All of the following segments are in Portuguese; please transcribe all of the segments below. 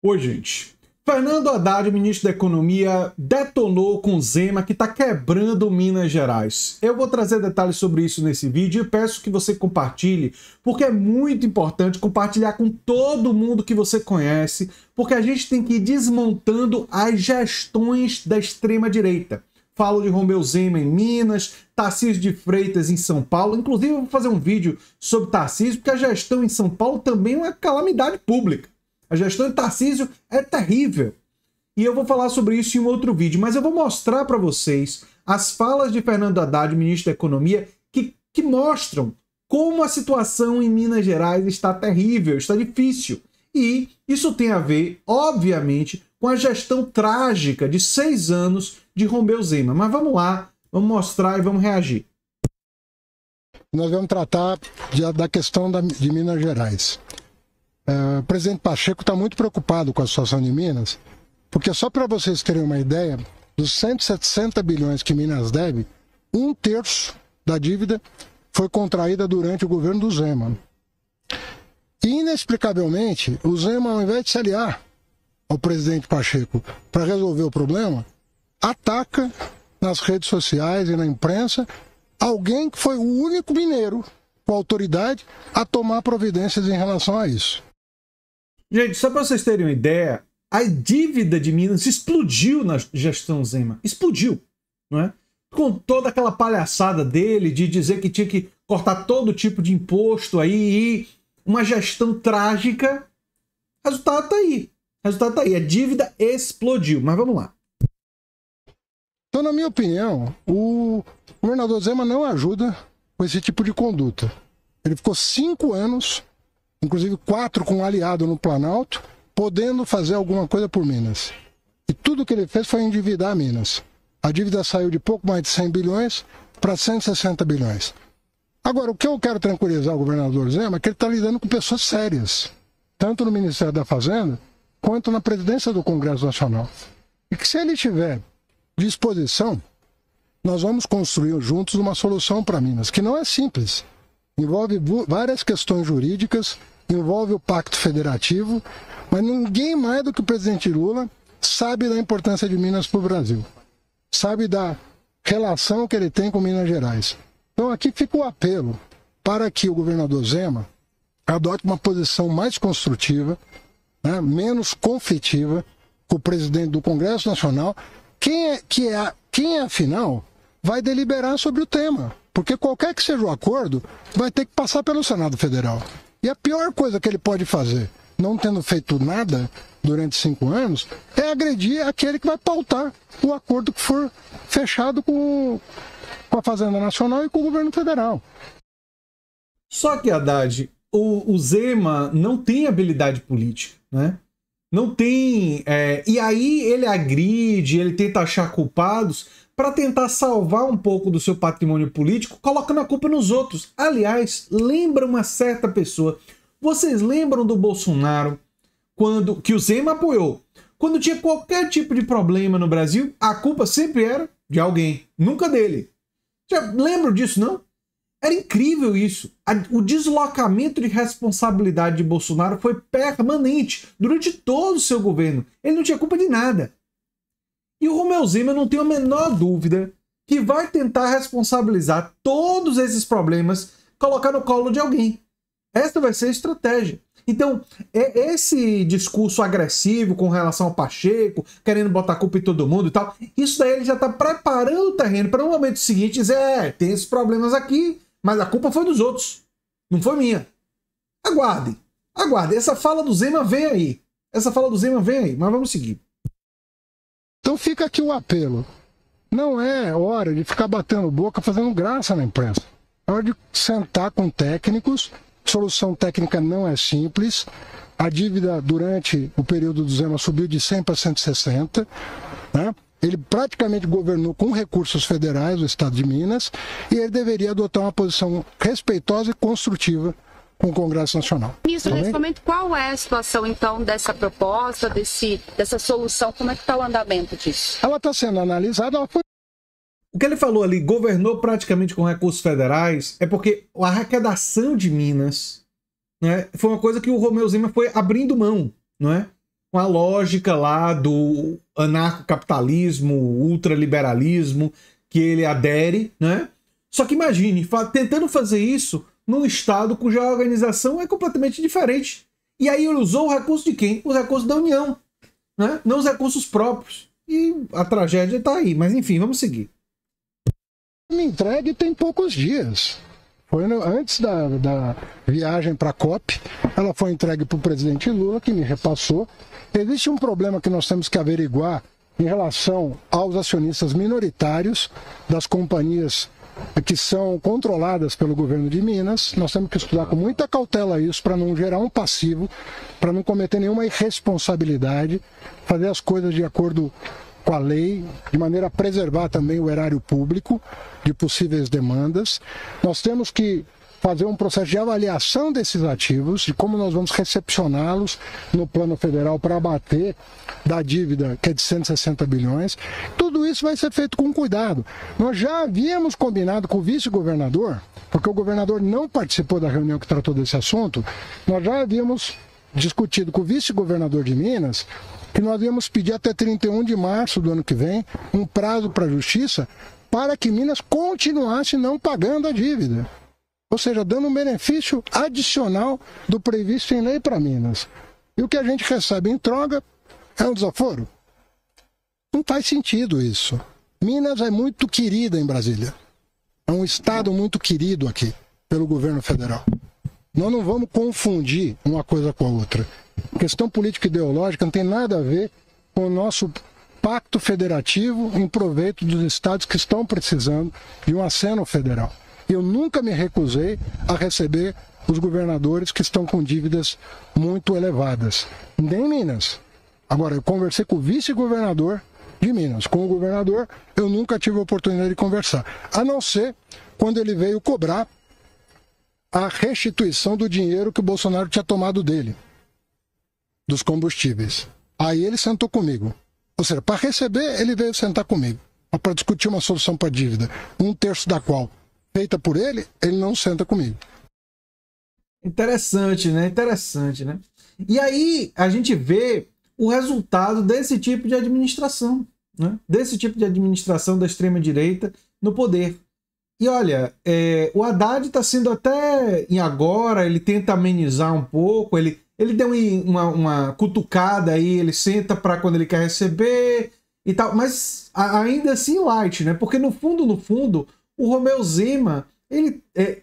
Oi, gente. Fernando Haddad, ministro da Economia, detonou com Zema que está quebrando Minas Gerais. Eu vou trazer detalhes sobre isso nesse vídeo e peço que você compartilhe, porque é muito importante compartilhar com todo mundo que você conhece, porque a gente tem que ir desmontando as gestões da extrema-direita. Falo de Romeu Zema em Minas, Tarcísio de Freitas em São Paulo. Inclusive, eu vou fazer um vídeo sobre Tarcísio, porque a gestão em São Paulo também é uma calamidade pública. A gestão de Tarcísio é terrível. E eu vou falar sobre isso em um outro vídeo, mas eu vou mostrar para vocês as falas de Fernando Haddad, ministro da Economia, que, que mostram como a situação em Minas Gerais está terrível, está difícil. E isso tem a ver, obviamente, com a gestão trágica de seis anos de Romeu Zema. Mas vamos lá, vamos mostrar e vamos reagir. Nós vamos tratar da questão da, de Minas Gerais. É, o presidente Pacheco está muito preocupado com a situação de Minas, porque só para vocês terem uma ideia, dos 160 bilhões que Minas deve, um terço da dívida foi contraída durante o governo do Zema. inexplicavelmente, o Zema, ao invés de se aliar ao presidente Pacheco para resolver o problema, ataca nas redes sociais e na imprensa alguém que foi o único mineiro com autoridade a tomar providências em relação a isso. Gente, só para vocês terem uma ideia, a dívida de Minas explodiu na gestão Zema. Explodiu, não é? Com toda aquela palhaçada dele de dizer que tinha que cortar todo tipo de imposto aí e uma gestão trágica. Resultado tá aí. Resultado tá aí. A dívida explodiu. Mas vamos lá. Então, na minha opinião, o governador Zema não ajuda com esse tipo de conduta. Ele ficou cinco anos inclusive quatro com um aliado no Planalto, podendo fazer alguma coisa por Minas. E tudo que ele fez foi endividar Minas. A dívida saiu de pouco mais de 100 bilhões para 160 bilhões. Agora, o que eu quero tranquilizar o governador Zema é que ele está lidando com pessoas sérias, tanto no Ministério da Fazenda quanto na presidência do Congresso Nacional. E que se ele tiver disposição, nós vamos construir juntos uma solução para Minas, que não é simples envolve várias questões jurídicas, envolve o Pacto Federativo, mas ninguém mais do que o presidente Lula sabe da importância de Minas para o Brasil, sabe da relação que ele tem com Minas Gerais. Então aqui fica o apelo para que o governador Zema adote uma posição mais construtiva, né, menos conflitiva com o presidente do Congresso Nacional, quem é, que é, quem é afinal vai deliberar sobre o tema. Porque qualquer que seja o acordo, vai ter que passar pelo Senado Federal. E a pior coisa que ele pode fazer, não tendo feito nada durante cinco anos, é agredir aquele que vai pautar o acordo que for fechado com, com a Fazenda Nacional e com o governo federal. Só que, Haddad, o, o Zema não tem habilidade política, né? Não tem. É... E aí ele agride, ele tenta achar culpados para tentar salvar um pouco do seu patrimônio político, colocando a culpa nos outros. Aliás, lembra uma certa pessoa. Vocês lembram do Bolsonaro quando que o Zema apoiou? Quando tinha qualquer tipo de problema no Brasil, a culpa sempre era de alguém, nunca dele. Já lembram disso, não? Era incrível isso. O deslocamento de responsabilidade de Bolsonaro foi permanente durante todo o seu governo. Ele não tinha culpa de nada. E o Romeu Zema, não tenho a menor dúvida, que vai tentar responsabilizar todos esses problemas, colocar no colo de alguém. Esta vai ser a estratégia. Então, é, esse discurso agressivo com relação ao Pacheco, querendo botar culpa em todo mundo e tal, isso daí ele já está preparando o terreno para o momento seguinte dizer: é, tem esses problemas aqui, mas a culpa foi dos outros, não foi minha. Aguardem, aguardem. Essa fala do Zema vem aí. Essa fala do Zema vem aí, mas vamos seguir. Então fica aqui o apelo. Não é hora de ficar batendo boca fazendo graça na imprensa. É hora de sentar com técnicos. Solução técnica não é simples. A dívida durante o período do Zema subiu de 100 para 160. Né? Ele praticamente governou com recursos federais o estado de Minas e ele deveria adotar uma posição respeitosa e construtiva com o Congresso Nacional. Ministro, tá nesse momento, qual é a situação, então, dessa proposta, desse, dessa solução? Como é que está o andamento disso? Ela está sendo analisada, foi o que ele falou ali, governou praticamente com recursos federais, é porque a arrecadação de Minas né, foi uma coisa que o Romeu Zema foi abrindo mão, não é? com a lógica lá do anarcocapitalismo, ultraliberalismo que ele adere, né? Só que imagine, tentando fazer isso num estado cuja organização é completamente diferente. E aí ele usou o recurso de quem? Os recursos da União, né? Não os recursos próprios. E a tragédia está aí, mas enfim, vamos seguir. Me entregue tem poucos dias. Foi no, antes da, da viagem para a COP, ela foi entregue para o presidente Lula, que me repassou. Existe um problema que nós temos que averiguar em relação aos acionistas minoritários das companhias que são controladas pelo governo de Minas. Nós temos que estudar com muita cautela isso para não gerar um passivo, para não cometer nenhuma irresponsabilidade, fazer as coisas de acordo com a lei, de maneira a preservar também o erário público de possíveis demandas. Nós temos que fazer um processo de avaliação desses ativos, de como nós vamos recepcioná-los no plano federal para abater da dívida, que é de 160 bilhões. Tudo isso vai ser feito com cuidado. Nós já havíamos combinado com o vice-governador, porque o governador não participou da reunião que tratou desse assunto, nós já havíamos discutido com o vice-governador de Minas que nós íamos pedir até 31 de março do ano que vem um prazo para a Justiça para que Minas continuasse não pagando a dívida. Ou seja, dando um benefício adicional do previsto em lei para Minas. E o que a gente recebe em troca é um desaforo? Não faz sentido isso. Minas é muito querida em Brasília. É um estado muito querido aqui pelo governo federal. Nós não vamos confundir uma coisa com a outra. A questão política ideológica não tem nada a ver com o nosso pacto federativo em proveito dos estados que estão precisando de um aceno federal. Eu nunca me recusei a receber os governadores que estão com dívidas muito elevadas, nem Minas. Agora, eu conversei com o vice-governador de Minas. Com o governador, eu nunca tive a oportunidade de conversar, a não ser quando ele veio cobrar a restituição do dinheiro que o Bolsonaro tinha tomado dele, dos combustíveis. Aí ele sentou comigo. Ou seja, para receber, ele veio sentar comigo para discutir uma solução para a dívida, um terço da qual feita por ele, ele não senta comigo. Interessante, né? Interessante, né? E aí a gente vê o resultado desse tipo de administração, né? desse tipo de administração da extrema-direita no poder. E olha, é, o Haddad está sendo até em agora, ele tenta amenizar um pouco, ele, ele deu uma, uma cutucada aí, ele senta para quando ele quer receber e tal, mas a, ainda assim light, né? Porque no fundo, no fundo, o Romeu Zema, ele, é,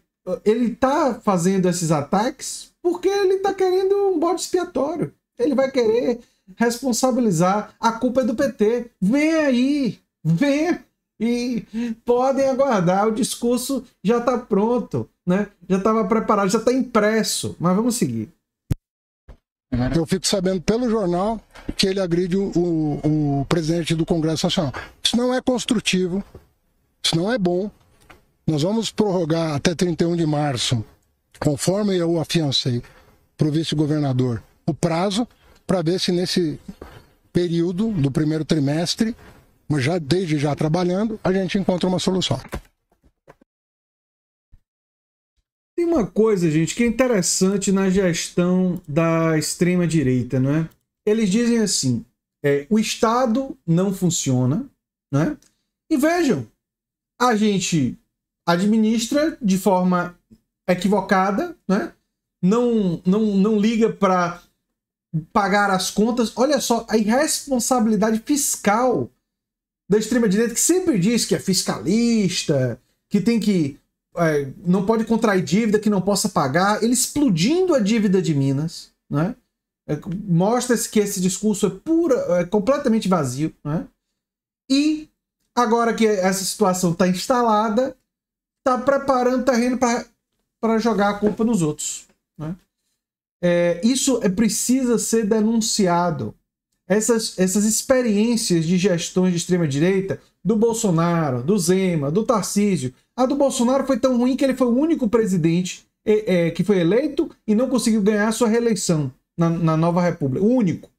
ele tá fazendo esses ataques porque ele tá querendo um bode expiatório. Ele vai querer responsabilizar a culpa é do PT. Vem aí, vem e podem aguardar, o discurso já está pronto, né? já estava preparado, já está impresso, mas vamos seguir. Eu fico sabendo pelo jornal que ele agride o, o, o presidente do Congresso Nacional. Isso não é construtivo, isso não é bom. Nós vamos prorrogar até 31 de março, conforme eu afiancei para o vice-governador, o prazo para ver se nesse período do primeiro trimestre mas já desde já trabalhando, a gente encontra uma solução. Tem uma coisa, gente, que é interessante na gestão da extrema direita, não é? Eles dizem assim: é, o Estado não funciona, é? E vejam, a gente administra de forma equivocada, né? Não, não, não liga para pagar as contas. Olha só a irresponsabilidade fiscal da extrema-direita que sempre diz que é fiscalista, que tem que. É, não pode contrair dívida, que não possa pagar, ele explodindo a dívida de Minas, né? É, Mostra-se que esse discurso é, pura, é completamente vazio, né? E agora que essa situação está instalada, está preparando o terreno para jogar a culpa nos outros. Né? É, isso é, precisa ser denunciado essas, essas experiências de gestões de extrema-direita do Bolsonaro, do Zema, do Tarcísio. A do Bolsonaro foi tão ruim que ele foi o único presidente é, é, que foi eleito e não conseguiu ganhar sua reeleição na, na nova República. O único.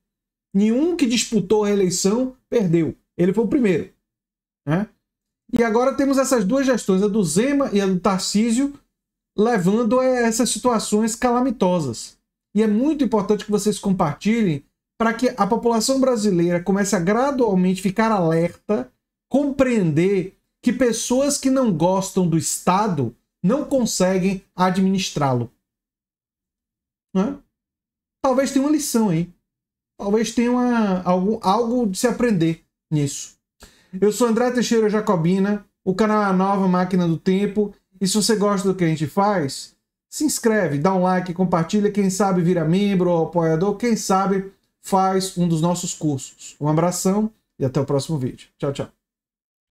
Nenhum que disputou a reeleição perdeu. Ele foi o primeiro. Né? E agora temos essas duas gestões, a do Zema e a do Tarcísio, levando a é, essas situações calamitosas. E é muito importante que vocês compartilhem para que a população brasileira comece a gradualmente ficar alerta, compreender que pessoas que não gostam do Estado não conseguem administrá-lo. Né? Talvez tenha uma lição aí. Talvez tenha uma, algo, algo de se aprender nisso. Eu sou André Teixeira Jacobina, o canal é a nova máquina do tempo. E se você gosta do que a gente faz, se inscreve, dá um like, compartilha. Quem sabe vira membro ou apoiador, quem sabe faz um dos nossos cursos. Um abração e até o próximo vídeo. Tchau, tchau.